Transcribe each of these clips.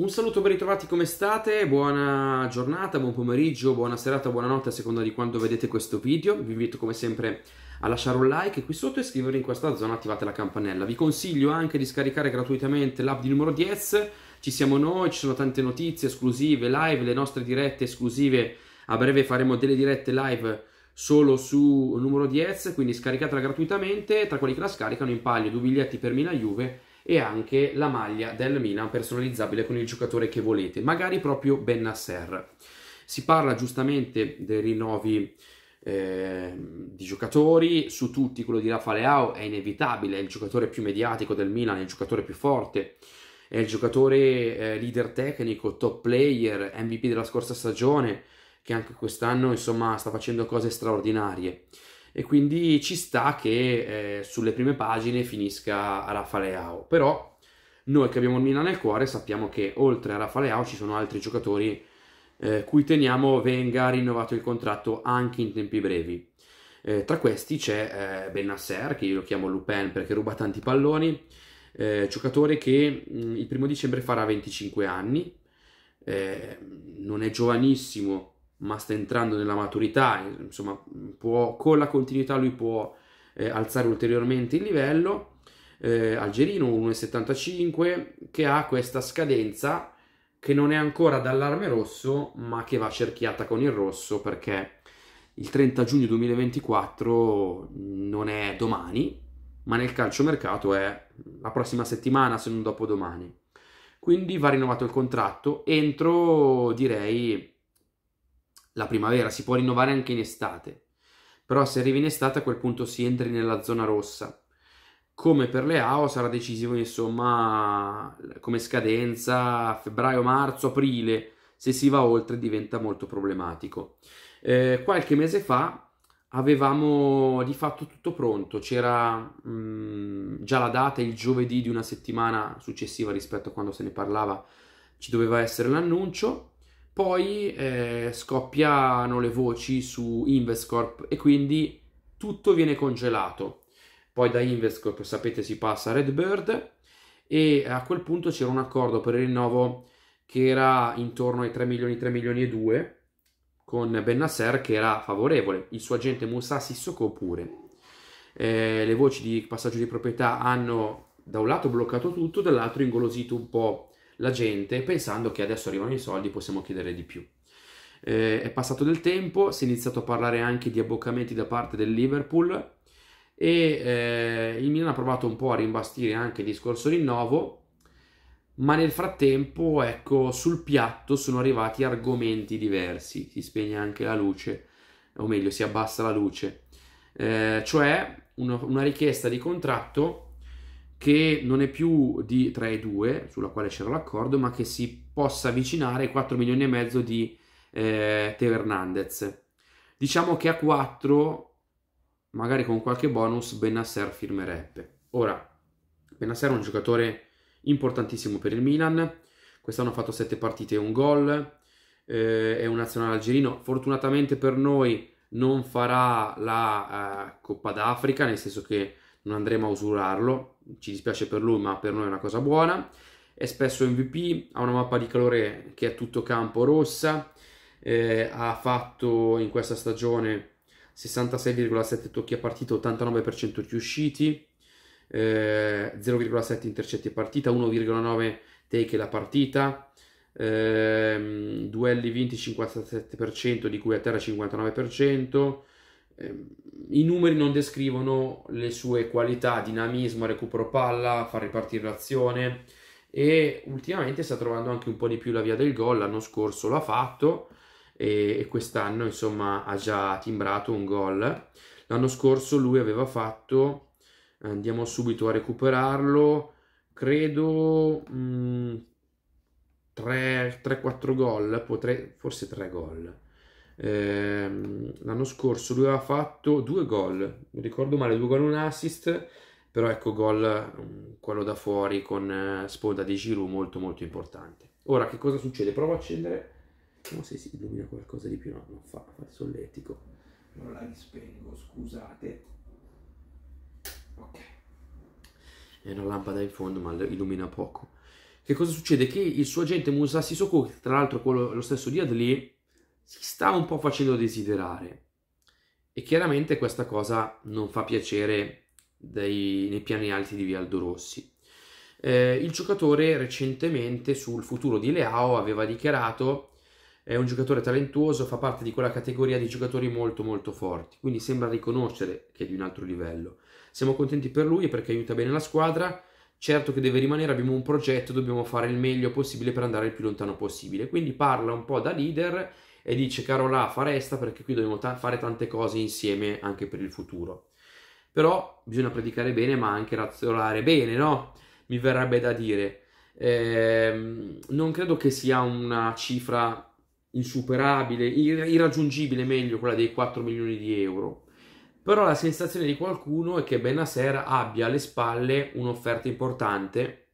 Un saluto ben ritrovati, come state? Buona giornata, buon pomeriggio, buona serata, buonanotte a seconda di quando vedete questo video. Vi invito come sempre a lasciare un like qui sotto e iscrivervi in questa zona, attivate la campanella. Vi consiglio anche di scaricare gratuitamente l'app di numero 10. Ci siamo noi, ci sono tante notizie esclusive, live, le nostre dirette esclusive. A breve faremo delle dirette live solo su numero 10, quindi scaricatela gratuitamente. Tra quelli che la scaricano in palio due biglietti per Mila Juve e anche la maglia del Milan personalizzabile con il giocatore che volete, magari proprio Ben Nasser. Si parla giustamente dei rinnovi eh, di giocatori, su tutti quello di Rafa è inevitabile, è il giocatore più mediatico del Milan, è il giocatore più forte, è il giocatore eh, leader tecnico, top player, MVP della scorsa stagione, che anche quest'anno insomma sta facendo cose straordinarie e quindi ci sta che eh, sulle prime pagine finisca Rafa Leao, però noi che abbiamo il Milan nel cuore sappiamo che oltre a Rafa ci sono altri giocatori eh, cui teniamo venga rinnovato il contratto anche in tempi brevi. Eh, tra questi c'è eh, Benasser, che io lo chiamo Lupin perché ruba tanti palloni, eh, giocatore che mh, mm, il primo dicembre farà 25 anni, eh, non è giovanissimo, ma sta entrando nella maturità, insomma, può, con la continuità lui può eh, alzare ulteriormente il livello. Eh, algerino 1,75 che ha questa scadenza che non è ancora d'allarme rosso, ma che va cerchiata con il rosso perché il 30 giugno 2024 non è domani, ma nel calciomercato è la prossima settimana, se non dopodomani. Quindi va rinnovato il contratto entro direi la primavera, si può rinnovare anche in estate. Però se arrivi in estate a quel punto si entri nella zona rossa. Come per le AO sarà decisivo insomma come scadenza febbraio, marzo, aprile. Se si va oltre diventa molto problematico. Eh, qualche mese fa avevamo di fatto tutto pronto, c'era mh, mm, già la data il giovedì di una settimana successiva rispetto a quando se ne parlava, ci doveva essere l'annuncio poi eh, scoppiano le voci su Investcorp e quindi tutto viene congelato. Poi da Investcorp, sapete, si passa a Redbird e a quel punto c'era un accordo per il rinnovo che era intorno ai 3 milioni, 3 milioni e 2 con Ben Nasser che era favorevole, il suo agente Musa Sissoko pure. Eh, le voci di passaggio di proprietà hanno da un lato bloccato tutto, dall'altro ingolosito un po' la gente pensando che adesso arrivano i soldi, possiamo chiedere di più. Eh, è passato del tempo, si è iniziato a parlare anche di abboccamenti da parte del Liverpool e eh, il Milan ha provato un po' a rimbastire anche il discorso rinnovo, ma nel frattempo, ecco, sul piatto sono arrivati argomenti diversi, si spegne anche la luce, o meglio, si abbassa la luce, eh, cioè uno, una richiesta di contratto che non è più di 3 e 2, sulla quale c'era l'accordo, ma che si possa avvicinare ai 4 milioni e mezzo di eh, Teo Hernandez. Diciamo che a 4, magari con qualche bonus, Benasser firmerebbe. Ora, Benasser è un giocatore importantissimo per il Milan, quest'anno ha fatto 7 partite e un gol, eh, è un nazionale algerino, fortunatamente per noi non farà la eh, Coppa d'Africa, nel senso che non andremo a usurarlo, ci dispiace per lui ma per noi è una cosa buona. È spesso MVP, ha una mappa di calore che è tutto campo rossa, eh, ha fatto in questa stagione 66,7 tocchi a partita, 89% riusciti, eh, 0,7 intercetti a partita, 1,9 take la partita, eh, duelli vinti 57%, di cui a terra 59%, Ehm, i numeri non descrivono le sue qualità, dinamismo, recupero palla, far ripartire l'azione e ultimamente sta trovando anche un po' di più la via del gol, l'anno scorso l'ha fatto e, quest'anno insomma ha già timbrato un gol. L'anno scorso lui aveva fatto, andiamo subito a recuperarlo, credo 3-4 mm, gol, potrei, forse 3 gol eh, l'anno scorso lui aveva fatto due gol, non ricordo male, due gol e un assist, però ecco gol mm, quello da fuori con eh, sponda di Giroud molto molto importante. Ora che cosa succede? Provo a accendere, no se si illumina qualcosa di più, no, non fa, fa il solletico. Non la rispengo, scusate. Ok. È una lampada in fondo ma illumina poco. Che cosa succede? Che il suo agente Musassi Soko, tra l'altro quello, lo stesso di Adli, si sta un po' facendo desiderare. E chiaramente questa cosa non fa piacere dei, nei piani alti di Vialdo Rossi. Eh, il giocatore recentemente sul futuro di Leao aveva dichiarato è un giocatore talentuoso, fa parte di quella categoria di giocatori molto molto forti, quindi sembra riconoscere che è di un altro livello. Siamo contenti per lui perché aiuta bene la squadra, certo che deve rimanere, abbiamo un progetto, dobbiamo fare il meglio possibile per andare il più lontano possibile. Quindi parla un po' da leader e dice caro là fa resta perché qui dobbiamo ta- fare tante cose insieme anche per il futuro. Però bisogna predicare bene ma anche razionare bene, no? Mi verrebbe da dire. Eh, non credo che sia una cifra insuperabile, ir- irraggiungibile meglio quella dei 4 milioni di euro. Però la sensazione di qualcuno è che Benasser abbia alle spalle un'offerta importante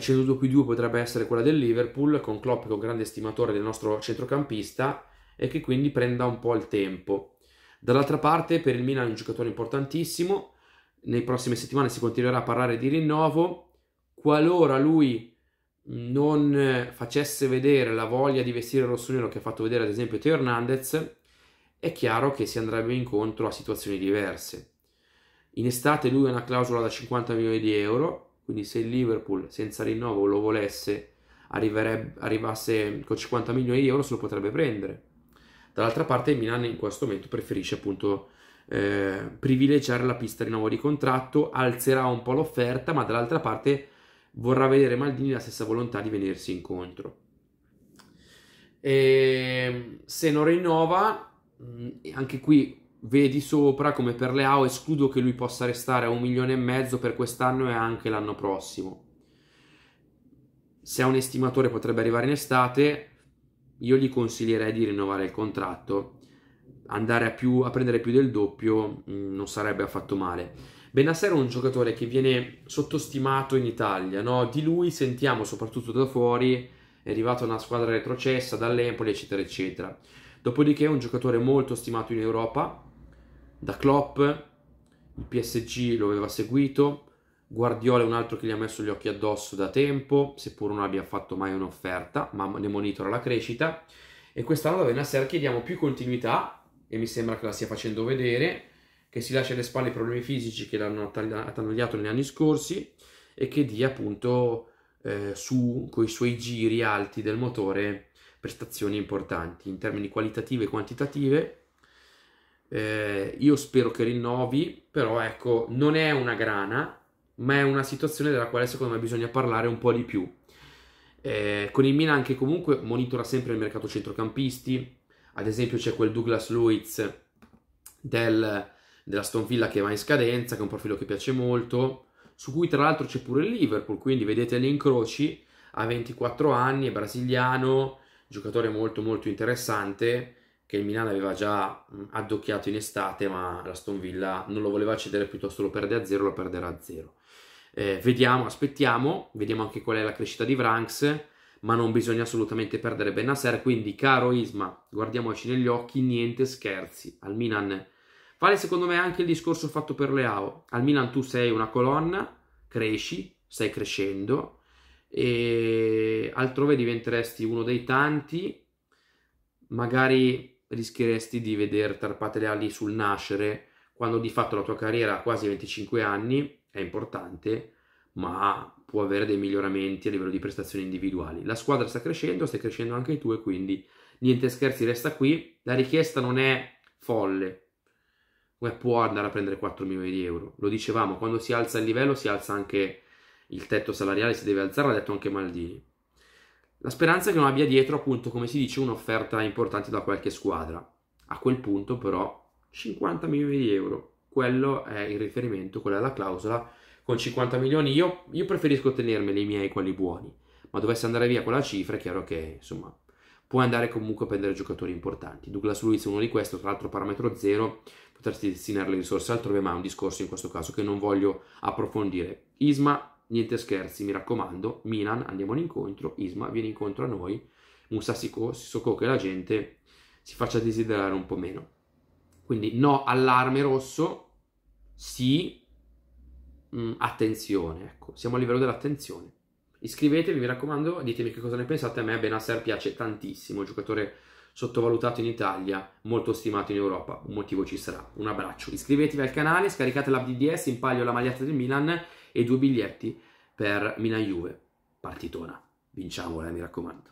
ceduto qui due potrebbe essere quella del Liverpool, con Klopp che è un grande stimatore del nostro centrocampista e che quindi prenda un po' il tempo. Dall'altra parte per il Milan è un giocatore importantissimo, nei prossime settimane si continuerà a parlare di rinnovo, qualora lui non facesse vedere la voglia di vestire il rossonero che ha fatto vedere ad esempio Teo Hernandez, è chiaro che si andrebbe incontro a situazioni diverse. In estate lui ha una clausola da 50 milioni di euro, quindi se il Liverpool senza rinnovo lo volesse, arrivasse con 50 milioni di euro se lo potrebbe prendere. Dall'altra parte il Milan in questo momento preferisce appunto eh, privilegiare la pista rinnovo di contratto, alzerà un po' l'offerta, ma dall'altra parte vorrà vedere Maldini la stessa volontà di venirsi incontro. E ehm, se non rinnova, mm, anche qui vedi sopra come per Leao escludo che lui possa restare a un milione e mezzo per quest'anno e anche l'anno prossimo. Se ha un estimatore potrebbe arrivare in estate, io gli consiglierei di rinnovare il contratto. Andare a, più, a prendere più del doppio mh, mm, non sarebbe affatto male. Benassero è un giocatore che viene sottostimato in Italia, no? di lui sentiamo soprattutto da fuori, è arrivato una squadra retrocessa dall'Empoli, eccetera, eccetera. Dopodiché è un giocatore molto stimato in Europa, da Klopp, il PSG lo aveva seguito, Guardiola è un altro che gli ha messo gli occhi addosso da tempo, seppur non abbia fatto mai un'offerta, ma ne monitora la crescita. E quest'anno da Benasser chiediamo più continuità, e mi sembra che la stia facendo vedere, che si lascia alle spalle i problemi fisici che l'hanno attanagliato negli anni scorsi e che dia appunto eh, su, con i suoi giri alti del motore, prestazioni importanti in termini qualitative e quantitative eh, io spero che rinnovi, però ecco, non è una grana, ma è una situazione della quale secondo me bisogna parlare un po' di più. Eh, con il Milan che comunque monitora sempre il mercato centrocampisti, ad esempio c'è quel Douglas Luiz del, della Villa che va in scadenza, che è un profilo che piace molto, su cui tra l'altro c'è pure il Liverpool, quindi vedete gli incroci, ha 24 anni, è brasiliano, giocatore molto molto interessante, che il Milan aveva già addocchiato in estate, ma la Stone Villa non lo voleva cedere, piuttosto lo perde a zero, lo perderà a zero. Eh, vediamo, aspettiamo, vediamo anche qual è la crescita di Vranks, ma non bisogna assolutamente perdere Benasser, quindi caro Isma, guardiamoci negli occhi, niente scherzi. Al Milan vale secondo me anche il discorso fatto per Leao. Al Milan tu sei una colonna, cresci, stai crescendo e altrove diventeresti uno dei tanti, magari rischieresti di veder tarpate le ali sul nascere quando di fatto la tua carriera ha quasi 25 anni, è importante, ma può avere dei miglioramenti a livello di prestazioni individuali. La squadra sta crescendo, stai crescendo anche tu e quindi niente scherzi, resta qui. La richiesta non è folle, può andare a prendere 4 milioni di euro. Lo dicevamo, quando si alza il livello si alza anche il tetto salariale, si deve alzare, l'ha detto anche Maldini. La speranza è che non abbia dietro, appunto, come si dice, un'offerta importante da qualche squadra. A quel punto, però, 50 milioni di euro. Quello è il riferimento, quella è la clausola. Con 50 milioni io, io preferisco tenermeli i miei quelli buoni. Ma dovesse andare via quella cifra, è chiaro che, insomma, può andare comunque a prendere giocatori importanti. Douglas Luiz è uno di questi, tra l'altro parametro zero, potresti destinare le risorse altrove, ma è un discorso in questo caso che non voglio approfondire. Isma niente scherzi, mi raccomando, Milan andiamo incontro, Isma vieni incontro a noi, Musasiko, Sissoko che la gente si faccia desiderare un po' meno. Quindi no allarme rosso, sì mh, mm, attenzione, ecco, siamo a livello dell'attenzione. Iscrivetevi, mi raccomando, ditemi che cosa ne pensate, a me Benasser piace tantissimo, giocatore sottovalutato in Italia, molto stimato in Europa, un motivo ci sarà. Un abbraccio, iscrivetevi al canale, scaricate l'app DDS, impaglio la maglietta del Milan e due biglietti per Milan Juve. Partitona, vinciamola, eh, mi raccomando.